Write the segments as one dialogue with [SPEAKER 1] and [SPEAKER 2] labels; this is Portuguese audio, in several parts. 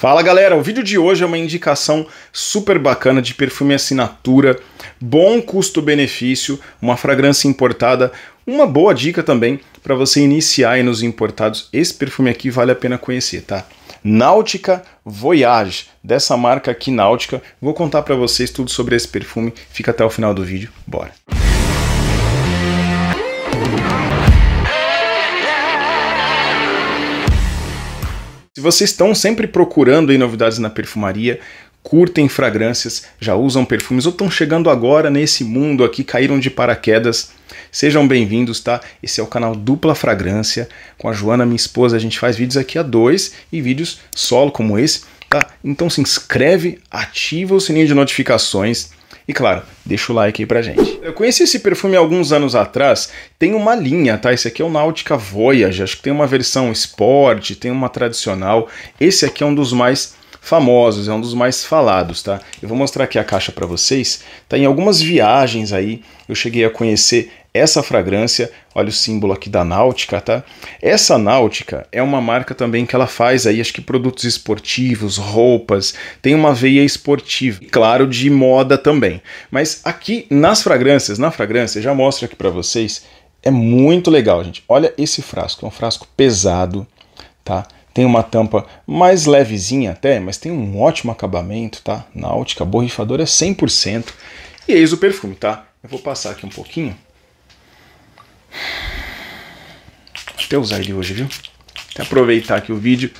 [SPEAKER 1] Fala galera, o vídeo de hoje é uma indicação super bacana de perfume assinatura, bom custo-benefício, uma fragrância importada, uma boa dica também para você iniciar aí nos importados. Esse perfume aqui vale a pena conhecer, tá? Náutica Voyage, dessa marca aqui Náutica. Vou contar para vocês tudo sobre esse perfume. Fica até o final do vídeo. Bora. Música Se vocês estão sempre procurando novidades na perfumaria, curtem fragrâncias, já usam perfumes ou estão chegando agora nesse mundo aqui, caíram de paraquedas, sejam bem-vindos, tá? Esse é o canal Dupla Fragrância. Com a Joana, minha esposa, a gente faz vídeos aqui a dois e vídeos solo como esse, tá? Então se inscreve, ativa o sininho de notificações e claro, deixa o like aí pra gente. Eu conheci esse perfume alguns anos atrás, tem uma linha, tá? Esse aqui é o Náutica Voyage, acho que tem uma versão Sport, tem uma tradicional. Esse aqui é um dos mais famosos, é um dos mais falados, tá? Eu vou mostrar aqui a caixa para vocês. Tá em algumas viagens aí, eu cheguei a conhecer essa fragrância, olha o símbolo aqui da Náutica, tá? Essa Náutica é uma marca também que ela faz aí, acho que produtos esportivos, roupas, tem uma veia esportiva, e claro, de moda também. Mas aqui nas fragrâncias, na fragrância, já mostro aqui para vocês, é muito legal, gente. Olha esse frasco, é um frasco pesado, tá? Tem uma tampa mais levezinha até, mas tem um ótimo acabamento, tá? Náutica, borrifadora 100%. É e eis o perfume, tá? Eu vou passar aqui um pouquinho. Até usar ele hoje, viu? Até aproveitar aqui o vídeo.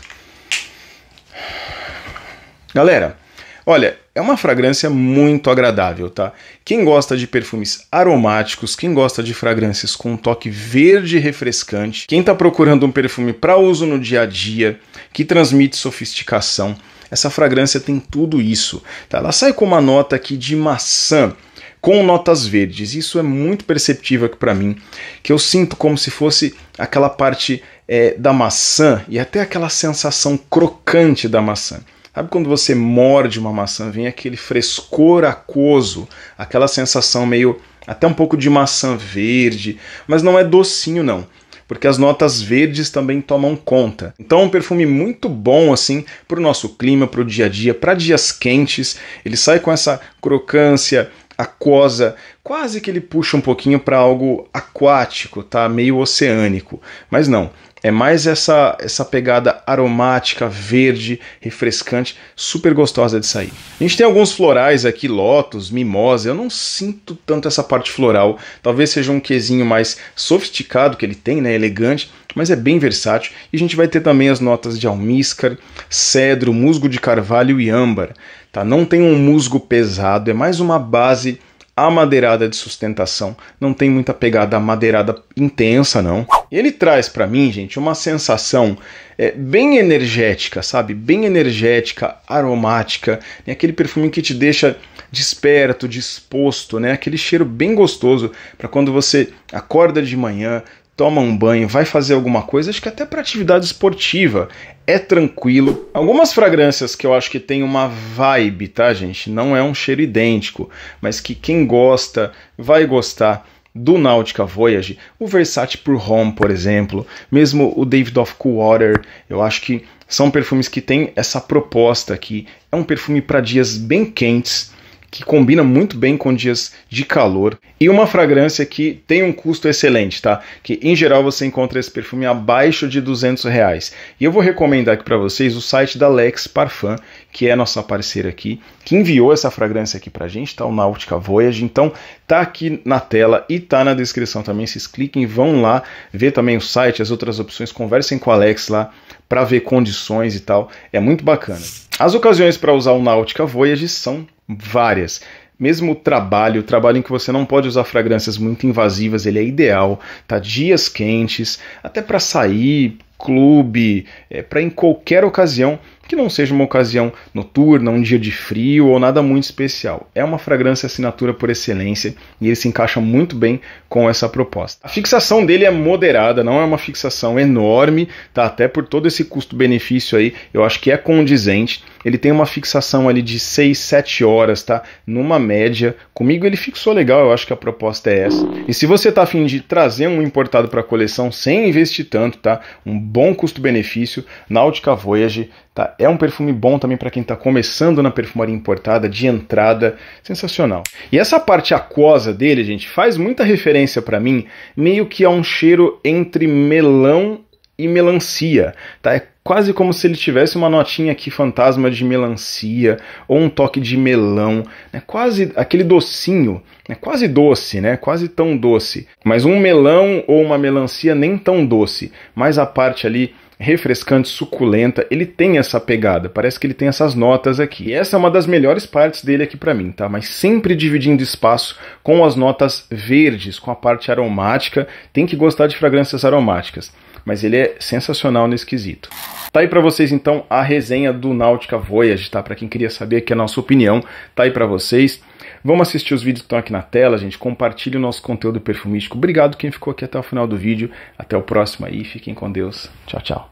[SPEAKER 1] Galera, olha, é uma fragrância muito agradável, tá? Quem gosta de perfumes aromáticos, quem gosta de fragrâncias com um toque verde refrescante, quem está procurando um perfume para uso no dia a dia, que transmite sofisticação, essa fragrância tem tudo isso. Tá? Ela sai com uma nota aqui de maçã com notas verdes. Isso é muito perceptível aqui para mim, que eu sinto como se fosse aquela parte é, da maçã e até aquela sensação crocante da maçã. Sabe quando você morde uma maçã, vem aquele frescor aquoso, aquela sensação meio até um pouco de maçã verde, mas não é docinho não, porque as notas verdes também tomam conta. Então é um perfume muito bom assim para o nosso clima, para o dia a dia, para dias quentes. Ele sai com essa crocância, aquosa, quase que ele puxa um pouquinho para algo aquático, tá? Meio oceânico. Mas não, é mais essa, essa pegada aromática, verde, refrescante, super gostosa de sair. A gente tem alguns florais aqui, lótus, mimosa. Eu não sinto tanto essa parte floral. Talvez seja um quesinho mais sofisticado que ele tem, né? Elegante, mas é bem versátil. E a gente vai ter também as notas de almíscar, cedro, musgo de carvalho e âmbar. Tá? Não tem um musgo pesado, é mais uma base a madeirada de sustentação não tem muita pegada madeirada intensa, não. Ele traz para mim, gente, uma sensação é, bem energética, sabe? Bem energética, aromática, né? aquele perfume que te deixa desperto, disposto, né? Aquele cheiro bem gostoso para quando você acorda de manhã, toma um banho, vai fazer alguma coisa, acho que até para atividade esportiva. É tranquilo. Algumas fragrâncias que eu acho que tem uma vibe, tá, gente? Não é um cheiro idêntico, mas que quem gosta vai gostar do Nautica Voyage, o Versace Pur Home, por exemplo, mesmo o David of Coolwater, eu acho que são perfumes que têm essa proposta aqui. É um perfume para dias bem quentes, que combina muito bem com dias de calor e uma fragrância que tem um custo excelente, tá? Que em geral você encontra esse perfume abaixo de 200 reais. E eu vou recomendar aqui para vocês o site da Lex Parfum, que é nossa parceira aqui, que enviou essa fragrância aqui pra gente, tá? O Nautica Voyage. Então tá aqui na tela e tá na descrição também. Vocês cliquem, vão lá, ver também o site, as outras opções, conversem com a Lex lá para ver condições e tal. É muito bacana. As ocasiões para usar o Nautica Voyage são várias. Mesmo o trabalho, o trabalho em que você não pode usar fragrâncias muito invasivas, ele é ideal, tá? Dias quentes, até para sair, clube, é, para em qualquer ocasião que não seja uma ocasião noturna, um dia de frio ou nada muito especial. É uma fragrância assinatura por excelência e ele se encaixa muito bem com essa proposta. A fixação dele é moderada, não é uma fixação enorme, tá? Até por todo esse custo-benefício aí, eu acho que é condizente. Ele tem uma fixação ali de 6, 7 horas, tá? Numa média. Comigo ele fixou legal, eu acho que a proposta é essa. E se você tá afim de trazer um importado para a coleção sem investir tanto, tá? Um bom custo-benefício, Nautica Voyage tá é um perfume bom também para quem está começando na perfumaria importada, de entrada, sensacional. E essa parte aquosa dele, gente, faz muita referência para mim, meio que a um cheiro entre melão e melancia, tá? É quase como se ele tivesse uma notinha aqui fantasma de melancia ou um toque de melão, né? Quase aquele docinho, né? Quase doce, né? Quase tão doce. Mas um melão ou uma melancia nem tão doce, mas a parte ali refrescante, suculenta. Ele tem essa pegada, parece que ele tem essas notas aqui. E essa é uma das melhores partes dele aqui para mim, tá? Mas sempre dividindo espaço com as notas verdes, com a parte aromática. Tem que gostar de fragrâncias aromáticas mas ele é sensacional no esquisito. Tá aí para vocês então a resenha do Náutica Voyage, tá? Para quem queria saber que é a nossa opinião, tá aí para vocês. Vamos assistir os vídeos que estão aqui na tela, gente. Compartilhe o nosso conteúdo perfumístico. Obrigado quem ficou aqui até o final do vídeo. Até o próximo aí. Fiquem com Deus. Tchau, tchau.